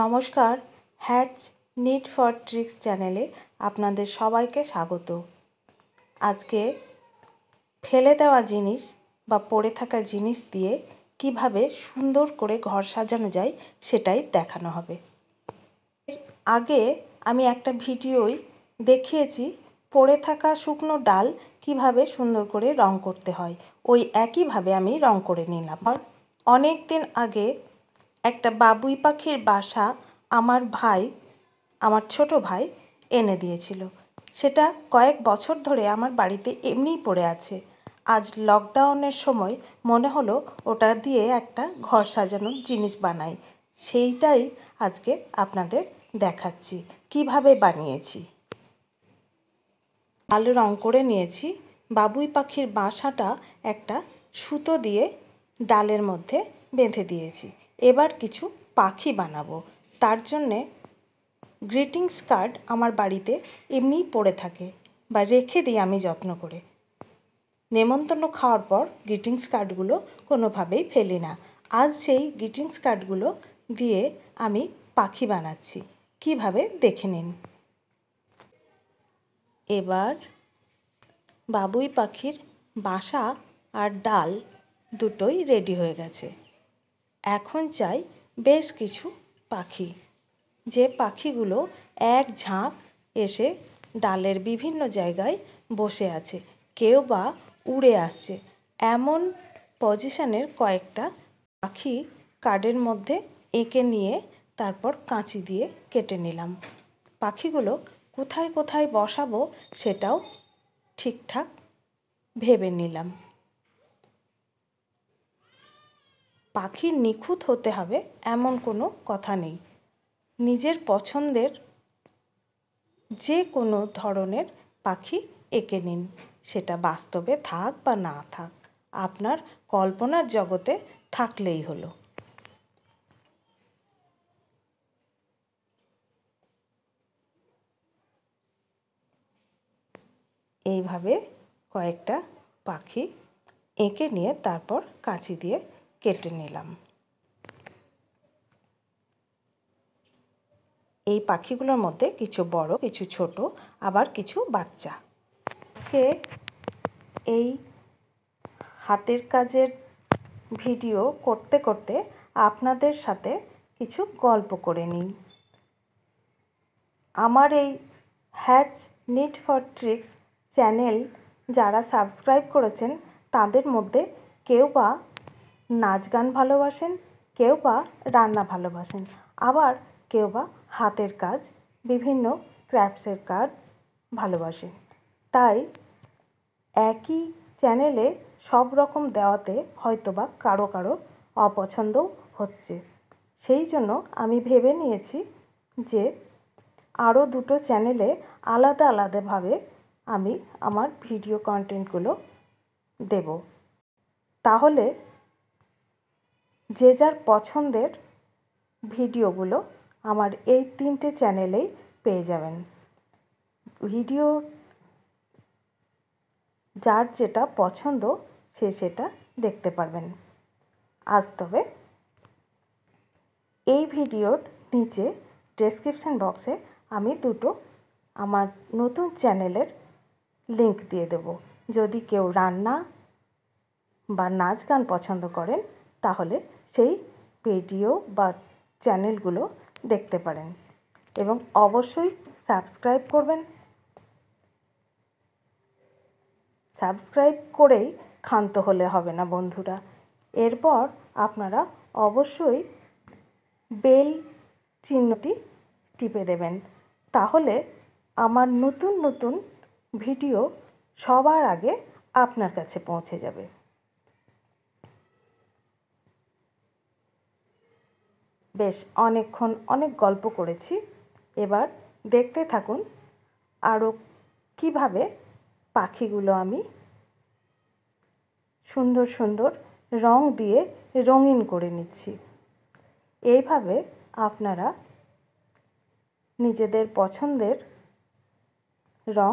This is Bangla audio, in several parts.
নমস্কার হ্যাচ নিট ফর ট্রিক্স চ্যানেলে আপনাদের সবাইকে স্বাগত আজকে ফেলে দেওয়া জিনিস বা পড়ে থাকা জিনিস দিয়ে কিভাবে সুন্দর করে ঘর সাজানো যায় সেটাই দেখানো হবে আগে আমি একটা ভিডিওই দেখিয়েছি পড়ে থাকা শুকনো ডাল কিভাবে সুন্দর করে রং করতে হয় ওই একইভাবে আমি রং করে নিলাম অনেক দিন আগে একটা বাবুই পাখির বাসা আমার ভাই আমার ছোটো ভাই এনে দিয়েছিল সেটা কয়েক বছর ধরে আমার বাড়িতে এমনিই পড়ে আছে আজ লকডাউনের সময় মনে হলো ওটা দিয়ে একটা ঘর সাজানোর জিনিস বানাই সেইটাই আজকে আপনাদের দেখাচ্ছি কিভাবে বানিয়েছি আলো রং করে নিয়েছি বাবুই পাখির বাসাটা একটা সুতো দিয়ে ডালের মধ্যে বেঁধে দিয়েছি এবার কিছু পাখি বানাবো তার জন্যে গ্রিটিংস কার্ড আমার বাড়িতে এমনিই পড়ে থাকে বা রেখে দিই আমি যত্ন করে নেমন্তন্ন খাওয়ার পর গ্রিটিংস কার্ডগুলো কোনোভাবেই ফেলি না আজ সেই গ্রিটিংস কার্ডগুলো দিয়ে আমি পাখি বানাচ্ছি কিভাবে দেখে নিন এবার বাবুই পাখির বাসা আর ডাল দুটোই রেডি হয়ে গেছে এখন চাই বেশ কিছু পাখি যে পাখিগুলো এক ঝাঁক এসে ডালের বিভিন্ন জায়গায় বসে আছে কেউ বা উড়ে আসছে এমন পজিশানের কয়েকটা পাখি কার্ডের মধ্যে এঁকে নিয়ে তারপর কাঁচি দিয়ে কেটে নিলাম পাখিগুলো কোথায় কোথায় বসাবো সেটাও ঠিকঠাক ভেবে নিলাম পাখি নিখুঁত হতে হবে এমন কোনো কথা নেই নিজের পছন্দের যে কোনো ধরনের পাখি এঁকে নিন সেটা বাস্তবে থাক বা না থাক আপনার কল্পনার জগতে থাকলেই হলো এইভাবে কয়েকটা পাখি এঁকে নিয়ে তারপর কাঁচি দিয়ে কেটে নিলাম এই পাখিগুলোর মধ্যে কিছু বড় কিছু ছোট আবার কিছু বাচ্চা আজকে এই হাতের কাজের ভিডিও করতে করতে আপনাদের সাথে কিছু গল্প করে নিই আমার এই হ্যাচ নিট ফর ট্রিক্স চ্যানেল যারা সাবস্ক্রাইব করেছেন তাদের মধ্যে কেউ বা নাচ গান ভালোবাসেন কেউ বা রান্না ভালোবাসেন আবার কেউ বা হাতের কাজ বিভিন্ন ক্র্যাফটসের কাজ ভালোবাসেন তাই একই চ্যানেলে সব রকম দেওয়াতে হয়তো বা কারো কারো অপছন্দও হচ্ছে সেই জন্য আমি ভেবে নিয়েছি যে আরও দুটো চ্যানেলে আলাদা আলাদাভাবে আমি আমার ভিডিও কন্টেন্টগুলো দেবো তাহলে যে যার পছন্দের ভিডিওগুলো আমার এই তিনটে চ্যানেলেই পেয়ে যাবেন ভিডিও যার যেটা পছন্দ সে সেটা দেখতে পারবেন আজ তবে এই ভিডিওর নিচে ডেসক্রিপশান বক্সে আমি দুটো আমার নতুন চ্যানেলের লিংক দিয়ে দেব যদি কেউ রান্না বা নাচ গান পছন্দ করেন তাহলে সেই ভিডিও বা চ্যানেলগুলো দেখতে পারেন এবং অবশ্যই সাবস্ক্রাইব করবেন সাবস্ক্রাইব করেই ক্ষান্ত হলে হবে না বন্ধুরা এরপর আপনারা অবশ্যই বেল চিহ্নটি টিপে দেবেন তাহলে আমার নতুন নতুন ভিডিও সবার আগে আপনার কাছে পৌঁছে যাবে বেশ অনেকক্ষণ অনেক গল্প করেছি এবার দেখতে থাকুন আরও কীভাবে পাখিগুলো আমি সুন্দর সুন্দর রং দিয়ে রঙিন করে নিচ্ছি এইভাবে আপনারা নিজেদের পছন্দের রং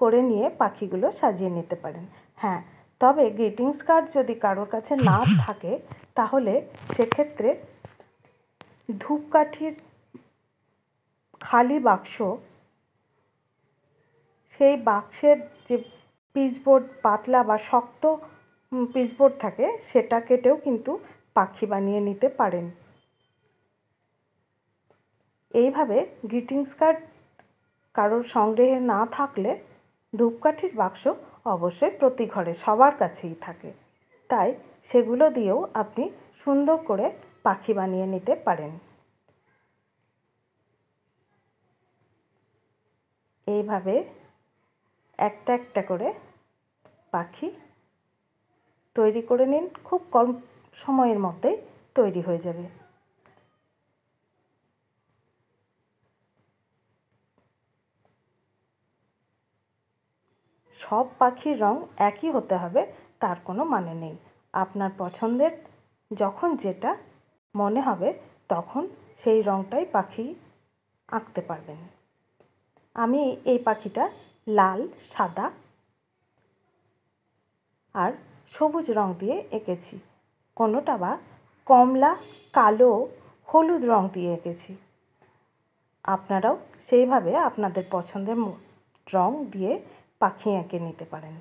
করে নিয়ে পাখিগুলো সাজিয়ে নিতে পারেন হ্যাঁ তবে গ্রিটিংস কার্ড যদি কারোর কাছে না থাকে তাহলে সেক্ষেত্রে ধূপকাঠির খালি বাক্স সেই বাক্সের যে পিচবোর্ড পাতলা বা শক্ত পিচবোর্ড থাকে সেটা কেটেও কিন্তু পাখি বানিয়ে নিতে পারেন এইভাবে গ্রিটিংস কার্ড কারোর সংগ্রহে না থাকলে ধূপকাঠির বাক্স অবশ্যই প্রতি ঘরে সবার কাছেই থাকে তাই সেগুলো দিয়েও আপনি সুন্দর করে পাখি বানিয়ে নিতে পারেন এইভাবে একটা একটা করে পাখি তৈরি করে নিন খুব কম সময়ের মধ্যে তৈরি হয়ে যাবে সব পাখির রং একই হতে হবে তার কোনো মানে নেই আপনার পছন্দের যখন যেটা মনে হবে তখন সেই রঙটাই পাখি আঁকতে পারবেন আমি এই পাখিটা লাল সাদা আর সবুজ রং দিয়ে এঁকেছি কোনোটা বা কমলা কালো হলুদ রং দিয়ে এঁকেছি আপনারাও সেইভাবে আপনাদের পছন্দের রং দিয়ে পাখি এঁকে নিতে পারেন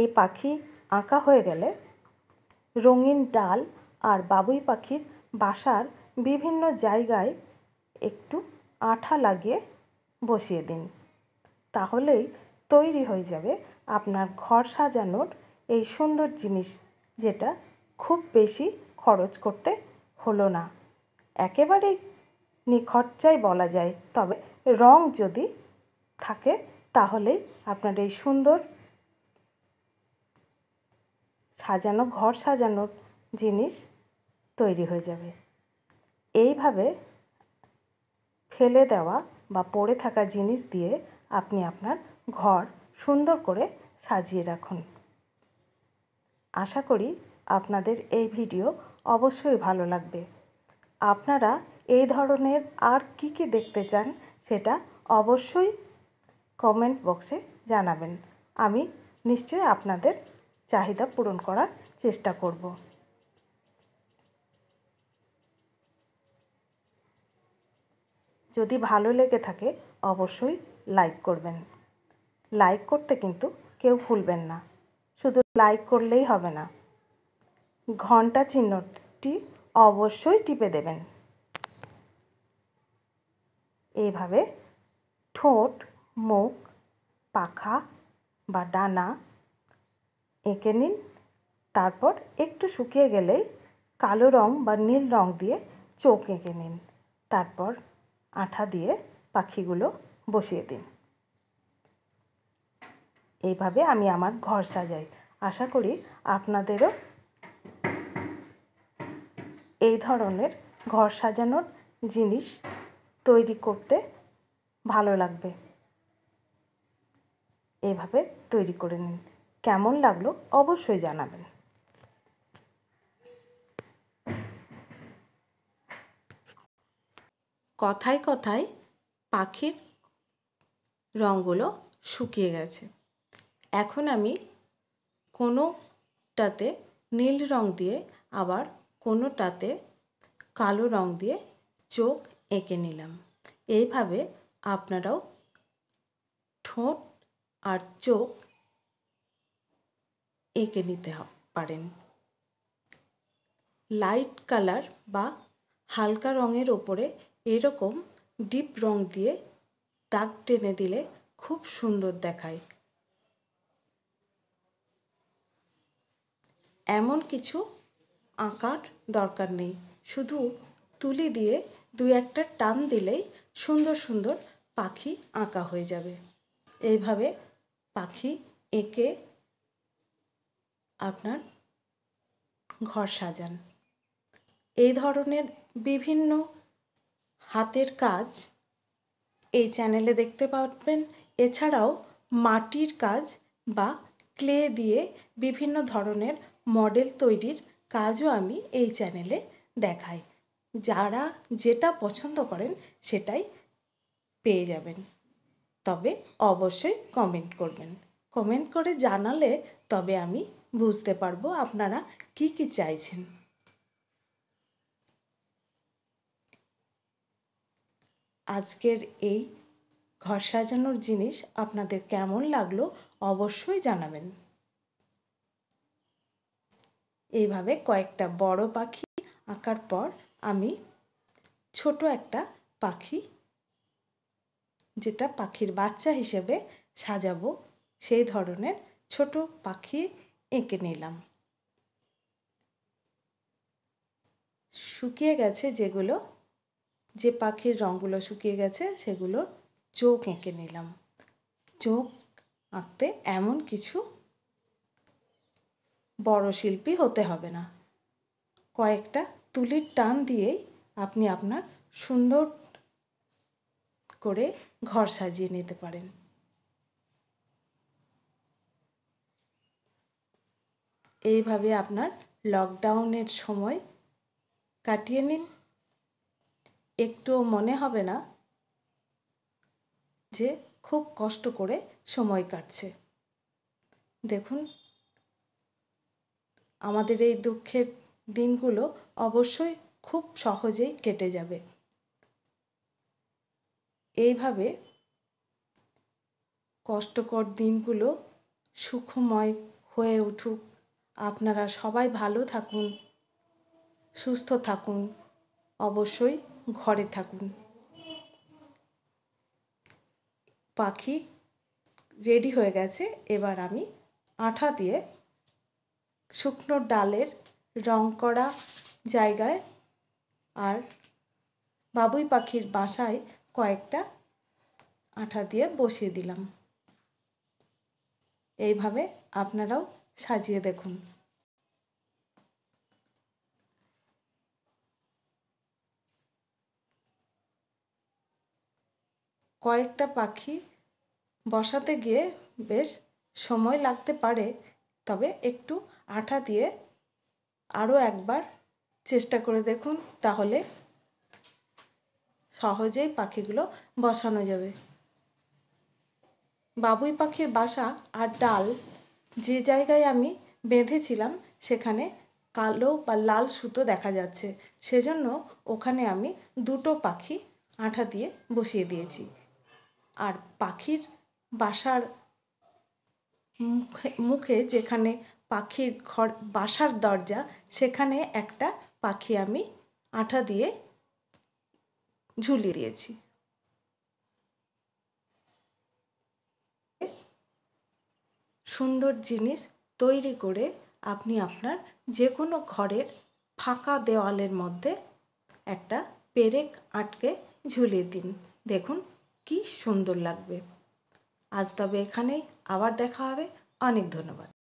এই পাখি আঁকা হয়ে গেলে রঙিন ডাল আর বাবুই পাখির বাসার বিভিন্ন জায়গায় একটু আঠা লাগিয়ে বসিয়ে দিন তাহলেই তৈরি হয়ে যাবে আপনার ঘর সাজানোর এই সুন্দর জিনিস যেটা খুব বেশি খরচ করতে হলো না একেবারেই নিখরচায় বলা যায় তবে রঙ যদি থাকে তাহলেই আপনার এই সুন্দর সাজানো ঘর সাজানোর জিনিস তৈরি হয়ে যাবে এইভাবে ফেলে দেওয়া বা পড়ে থাকা জিনিস দিয়ে আপনি আপনার ঘর সুন্দর করে সাজিয়ে রাখুন আশা করি আপনাদের এই ভিডিও অবশ্যই ভালো লাগবে আপনারা এই ধরনের আর কি কি দেখতে চান সেটা অবশ্যই কমেন্ট বক্সে জানাবেন আমি নিশ্চয়ই আপনাদের চাহিদা পূরণ করার চেষ্টা করব যদি ভালো লেগে থাকে অবশ্যই লাইক করবেন লাইক করতে কিন্তু কেউ ভুলবেন না শুধু লাইক করলেই হবে না ঘন্টা চিহ্নটি অবশ্যই টিপে দেবেন এইভাবে ঠোঁট মুখ পাখা বা ডানা এঁকে নিন তারপর একটু শুকিয়ে গেলেই কালো রং বা নীল রং দিয়ে চোখ এঁকে নিন তারপর আঠা দিয়ে পাখিগুলো বসিয়ে দিন এইভাবে আমি আমার ঘর সাজাই আশা করি আপনাদেরও এই ধরনের ঘর সাজানোর জিনিস তৈরি করতে ভালো লাগবে এভাবে তৈরি করে নিন কেমন লাগলো অবশ্যই জানাবেন কথায় কথায় পাখির রঙগুলো শুকিয়ে গেছে এখন আমি কোনোটাতে নীল রং দিয়ে আবার কোনোটাতে কালো রং দিয়ে চোখ এঁকে নিলাম এইভাবে আপনারাও ঠোঁট আর চোখ এঁকে নিতে পারেন লাইট কালার বা হালকা রঙের ওপরে এরকম ডিপ রং দিয়ে দাগ টেনে দিলে খুব সুন্দর দেখায় এমন কিছু আঁকার দরকার নেই শুধু তুলি দিয়ে দু একটা টান দিলেই সুন্দর সুন্দর পাখি আঁকা হয়ে যাবে এইভাবে পাখি এঁকে আপনার ঘর সাজান এই ধরনের বিভিন্ন হাতের কাজ এই চ্যানেলে দেখতে পাবেন এছাড়াও মাটির কাজ বা ক্লে দিয়ে বিভিন্ন ধরনের মডেল তৈরির কাজও আমি এই চ্যানেলে দেখাই যারা যেটা পছন্দ করেন সেটাই পেয়ে যাবেন তবে অবশ্যই কমেন্ট করবেন কমেন্ট করে জানালে তবে আমি বুঝতে পারবো আপনারা কি কি চাইছেন আজকের এই ঘর সাজানোর জিনিস আপনাদের কেমন লাগলো অবশ্যই জানাবেন এইভাবে কয়েকটা বড় পাখি আঁকার পর আমি ছোট একটা পাখি যেটা পাখির বাচ্চা হিসেবে সাজাবো সেই ধরনের ছোট পাখি এঁকে নিলাম শুকিয়ে গেছে যেগুলো যে পাখির রঙগুলো শুকিয়ে গেছে সেগুলো চোখ এঁকে নিলাম চোখ আঁকতে এমন কিছু বড় শিল্পী হতে হবে না কয়েকটা তুলির টান দিয়েই আপনি আপনার সুন্দর করে ঘর সাজিয়ে নিতে পারেন এইভাবে আপনার লকডাউনের সময় কাটিয়ে নিন একটুও মনে হবে না যে খুব কষ্ট করে সময় কাটছে দেখুন আমাদের এই দুঃখের দিনগুলো অবশ্যই খুব সহজেই কেটে যাবে এইভাবে কষ্টকর দিনগুলো সুখময় হয়ে উঠুক আপনারা সবাই ভালো থাকুন সুস্থ থাকুন অবশ্যই ঘরে থাকুন পাখি রেডি হয়ে গেছে এবার আমি আঠা দিয়ে শুকনো ডালের রং করা জায়গায় আর বাবুই পাখির বাসায় কয়েকটা আঠা দিয়ে বসিয়ে দিলাম এইভাবে আপনারাও সাজিয়ে দেখুন কয়েকটা পাখি বসাতে গিয়ে বেশ সময় লাগতে পারে তবে একটু আঠা দিয়ে আরও একবার চেষ্টা করে দেখুন তাহলে সহজেই পাখিগুলো বসানো যাবে বাবুই পাখির বাসা আর ডাল যে জায়গায় আমি বেঁধেছিলাম সেখানে কালো বা লাল সুতো দেখা যাচ্ছে সেজন্য ওখানে আমি দুটো পাখি আঠা দিয়ে বসিয়ে দিয়েছি আর পাখির বাসার মুখে মুখে যেখানে পাখির ঘর বাসার দরজা সেখানে একটা পাখি আমি আঠা দিয়ে ঝুলিয়ে দিয়েছি সুন্দর জিনিস তৈরি করে আপনি আপনার যে কোনো ঘরের ফাঁকা দেওয়ালের মধ্যে একটা পেরেক আটকে ঝুলিয়ে দিন দেখুন কি সুন্দর লাগবে আজ তবে এখানেই আবার দেখা হবে অনেক ধন্যবাদ